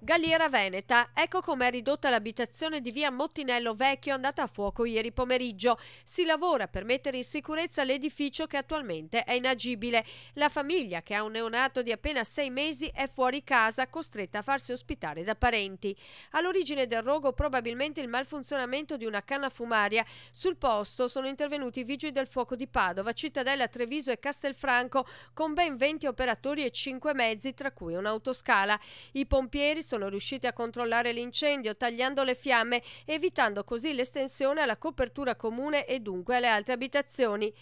Galliera Veneta, ecco com'è ridotta l'abitazione di via Mottinello Vecchio andata a fuoco ieri pomeriggio. Si lavora per mettere in sicurezza l'edificio che attualmente è inagibile. La famiglia, che ha un neonato di appena sei mesi, è fuori casa, costretta a farsi ospitare da parenti. All'origine del rogo probabilmente il malfunzionamento di una canna fumaria. Sul posto sono intervenuti i vigili del fuoco di Padova, Cittadella, Treviso e Castelfranco, con ben 20 operatori e 5 mezzi, tra cui un'autoscala. I pompieri sono riusciti a controllare l'incendio tagliando le fiamme, evitando così l'estensione alla copertura comune e dunque alle altre abitazioni.